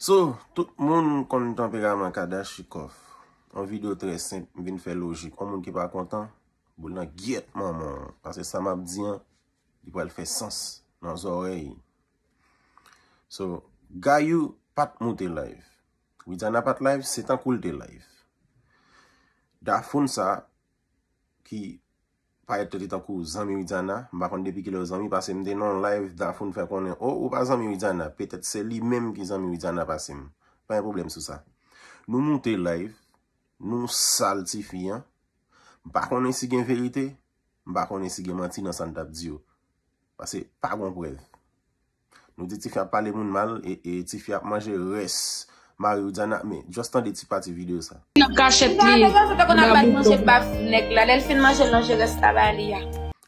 So, tout moun kon temperament kada chikof. An video tre sènt, m vin fè logik. An moun ki pa kontan, boul nan gyet moun moun. Pase sa m ap diyan, di pwèl fè sens nan zo orè yi. So, gayou pat moutè laif. Ou djan apat laif, sè tan koul tè laif. Da foun sa, ki... Pa ete teti tankou zami widyana, mbakon depi kilor zami pasem, denon live da foun fe konen, oh, ou pa zami widyana, petet se li menm ki zami widyana pasem. Pa yon problem sou sa. Nou mwote live, nou sal ti fiyan, mbakon esi gen veyite, mbakon esi gen mati nan sandap diyo. Pase, pa gwen brev. Nou de ti fya pale moun mal, e, e ti fya manje res. Maryo jan akme, justan de ti pati video sa.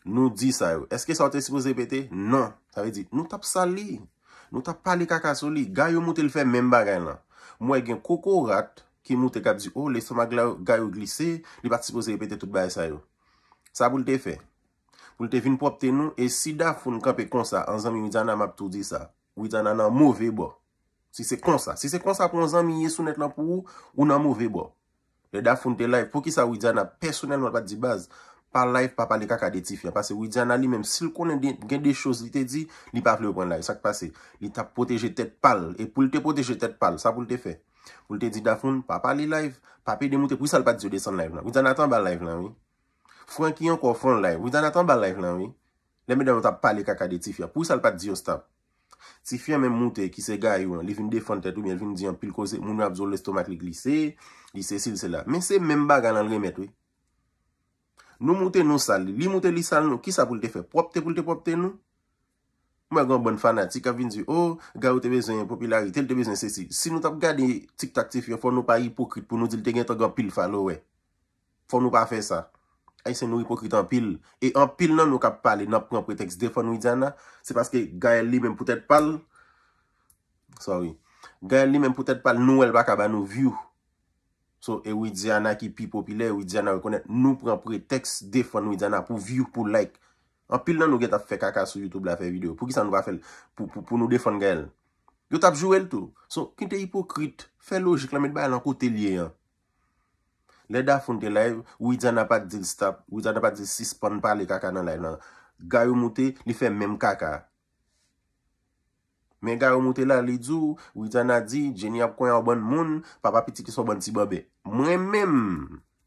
Nou di sa yo, eske sa o te sipose pete? Non, sa ve di, nou tap sali, nou tap pale kakaso li, gayo moute l fe men baran la. Mwe gen koko rat, ki moute kapdi o, leso ma gayo glise, li pati sipose pete tout baran sa yo. Sa pou lte fe? Pou lte vin pop te nou, e si da foun kapi konsa, an zami yon jan akma ptu di sa. Yon jan anan mou ve bo. Si se konsa, si se konsa pronsan mi yesounet lan pou ou, ou nan mou vebo. Le dafoun te laif, pou ki sa Ouidiana personelman pat di baz, pa laif pa pale kakadeti fya. Pase Ouidiana li menm, si l konen gen de chos li te di, li pa fle ou pan laif, sak pase. Li ta poteje tet pal, e pou li te poteje tet pal, sa pou li te fe. Pou li te di dafoun, pa pale laif, pa pe demoute, pou sa l pat di odesan laif nan. Ouidiana tan ba laif nan we. Fwenk yon kon fwen laif, Ouidiana tan ba laif nan we. Le mèdèman ta pale kakadeti fya, pou sa l pat di odesan laif. Ti fè mè moutè ki se ga yon, li fin defante tou mè, li fin diyon pil kose, moun ap zon lestomak li glise, li se sil se la. Men se mèmba ganan remet we. Nou moutè nou sal, li moutè li sal nou, ki sa pou lte fe? Propte pou lte propte nou? Mwen gwen bon fanatik ap vin di, oh, ga ou te bezwen yon populari, tel te bezwen se si. Si nou tap gade tiktak ti fè, fò nou pa hipokrit pou nou di lte gen to gwa pil falo we. Fò nou pa fè sa. Ay se nou hipokrit an pil. E an pil nan nou kap pale nan pran pretext defon ou diyana. Se paske gayel li menm pou tèt pale. Sorry. Gayel li menm pou tèt pale nou el baka ba nou view. So e ou diyana ki pi popile. Ou diyana wè konen nou pran pretext defon ou diyana pou view pou like. An pil nan nou get ap fe kaka sou YouTube la fe video. Pou ki san nou va fel pou nou defon gayel. Yo tap jowel tou. So ki te hipokrit. Fe logik la met ba el an kote liye an. Lè da fonte lè, Ouidjana pa di stap, Ouidjana pa di sispan pa lè kaka nan lè nan. Garou moutè, li fè mèm kaka. Mè garou moutè la li djou, Ouidjana di, jeni ap kwen yon bon moun, papa pitikis yon bon tibabe. Mwen mèm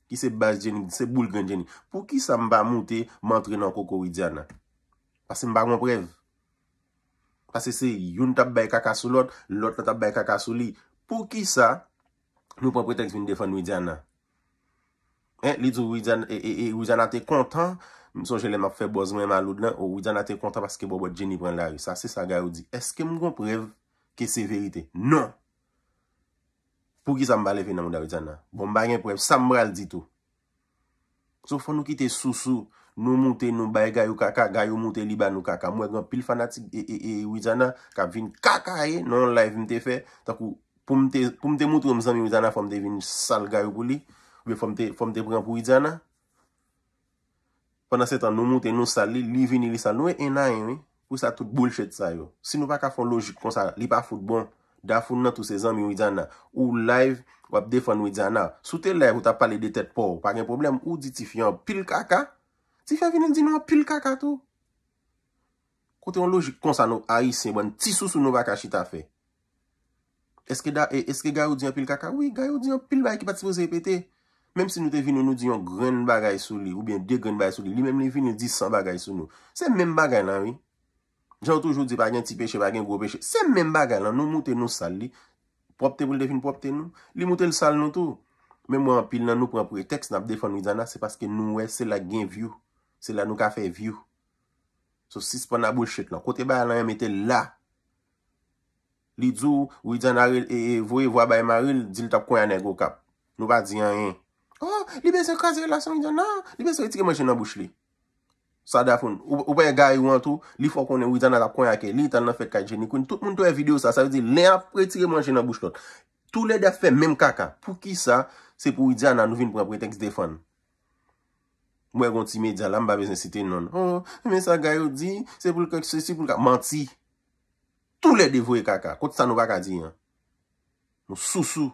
ki se bas jeni, se bulgen jeni. Pou ki sa mba moutè, mantre nan koko Ouidjana? Pase mba mwaprev? Pase se yon tap bay kaka sou lot, lot nan tap bay kaka sou li. Pou ki sa, nou pa preteks vin defen Ouidjana? Eh, Lidou Ouidjana e, e, e, te kontan, mson jelè map fe boz mwen maloud lè, ou oh, Ouidjana te kontan paske bobo Jenny pren lari. Sa se sa gayo di, eske mgon prev ke se verite? Non! Pou ki zambale ven nan moun da Ouidjana? Bon bagen prev, zambral di tou. Sou foun nou kite sou sou, nou moun te nou bay gayo kaka, gayo moun te libanou kaka, mwen gwen pil fanatik Ouidjana, ka vin kaka ye, non live mte fe, takou pou mte moutou mzami Ouidjana fom te vin sal gayo pou li, Ve fom te, fom te pran pou widyana? Pwana se tan nou mouten nou sa li, li vini li sa, nou e enayen we? Ou sa tout bolchet sa yo? Si nou baka fon logik konsa li pa fout bon, da foun nan tou se zanmi widyana, ou live wap defan widyana, sou non, bon, te live ou ta pale de tet pou, pake yon problem ou di ti fiyan pil kaka? Ti fiyan vini di nou pil kaka tou? Kote yon logik konsa nou a yi se, wan ti sou sou nou baka chita fe? Eske da, eske gayo diyon pil kaka? Oui, gayo diyon pil bay ki pati pou zepete. Mem si nou te vini nou di yon gren bagay sou li, ou bien de gren bagay sou li, li mem li vini di san bagay sou nou. Se men bagay nan wi. Jan toujou di bagay yon ti peche, bagay yon gro peche. Se men bagay nan, nou mouten nou sal li. Propte pou l devine propte nou. Li mouten l sal nou tou. Mem wapil nan nou pran pretext nan ap defon widana, se paske nou wè, se la gen vyu. Se la nou ka fe vyu. So si se pon nan bouchet lan. Kote bagay nan yon mette la. Li djou widana e, e, vwe vwa bay ma ril, dil tap kwen ane go kap. Nou pa di yon yon. Eh. Libe se kaze relasyon, libe se retire manje nan bouch li Sa da fon, oubeye gayo an tou Li fokone, oubeye janan la kwen ake, li tan nan fet kajenikoun Tout moun tou e video sa, sa ve di le ap retire manje nan bouch lot Tou le de fe menm kaka Pou ki sa, se pou oubeye janan nou vin pou nan pretenks de fan Mwe gonti media la, mba bezen siten nan Oh, mwen sa gayo di, se pou luka, se pou luka, manti Tou le devoye kaka, koti sa nou baka di Mwosousou